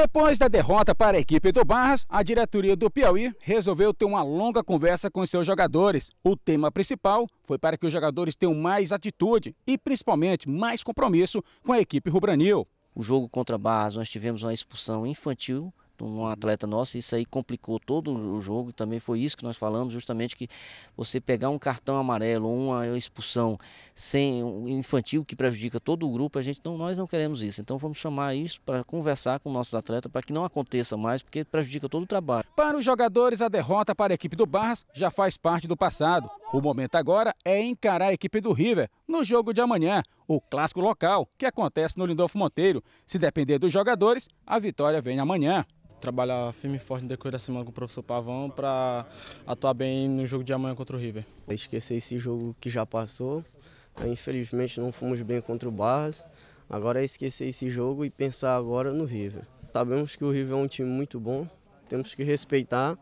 Depois da derrota para a equipe do Barras, a diretoria do Piauí resolveu ter uma longa conversa com seus jogadores. O tema principal foi para que os jogadores tenham mais atitude e principalmente mais compromisso com a equipe rubranil. O jogo contra Barras, nós tivemos uma expulsão infantil um atleta nosso, isso aí complicou todo o jogo. Também foi isso que nós falamos, justamente que você pegar um cartão amarelo, uma expulsão sem um infantil que prejudica todo o grupo, a gente não, nós não queremos isso. Então vamos chamar isso para conversar com nossos atletas para que não aconteça mais, porque prejudica todo o trabalho. Para os jogadores, a derrota para a equipe do Barras já faz parte do passado. O momento agora é encarar a equipe do River no jogo de amanhã, o clássico local, que acontece no Lindolfo Monteiro. Se depender dos jogadores, a vitória vem amanhã trabalhar firme e forte no decorrer da semana com o professor Pavão para atuar bem no jogo de amanhã contra o River. Esquecer esse jogo que já passou. Infelizmente não fomos bem contra o Barras. Agora é esquecer esse jogo e pensar agora no River. Sabemos que o River é um time muito bom, temos que respeitar,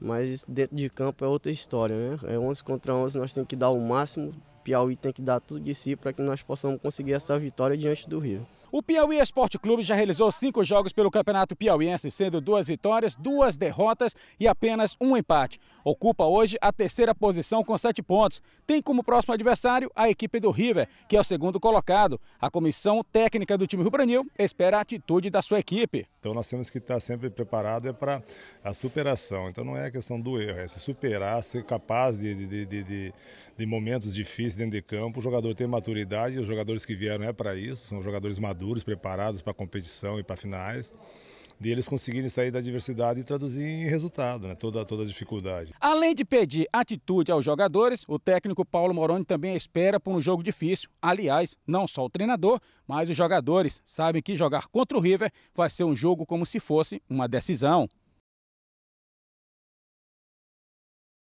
mas dentro de campo é outra história, né? É 11 contra 11, nós temos que dar o máximo Piauí tem que dar tudo de si para que nós possamos conseguir essa vitória diante do Rio. O Piauí Esporte Clube já realizou cinco jogos pelo Campeonato Piauiense, sendo duas vitórias, duas derrotas e apenas um empate. Ocupa hoje a terceira posição com sete pontos. Tem como próximo adversário a equipe do River, que é o segundo colocado. A comissão técnica do time rubranil espera a atitude da sua equipe. Então nós temos que estar sempre preparados é para a superação. Então não é questão do erro, é se superar, ser capaz de, de, de, de, de momentos difíceis dentro de campo, o jogador tem maturidade, os jogadores que vieram é para isso, são jogadores maduros, preparados para competição e para finais de eles conseguirem sair da adversidade e traduzir em resultado, né? toda, toda a dificuldade. Além de pedir atitude aos jogadores, o técnico Paulo Moroni também espera por um jogo difícil. Aliás, não só o treinador, mas os jogadores sabem que jogar contra o River vai ser um jogo como se fosse uma decisão.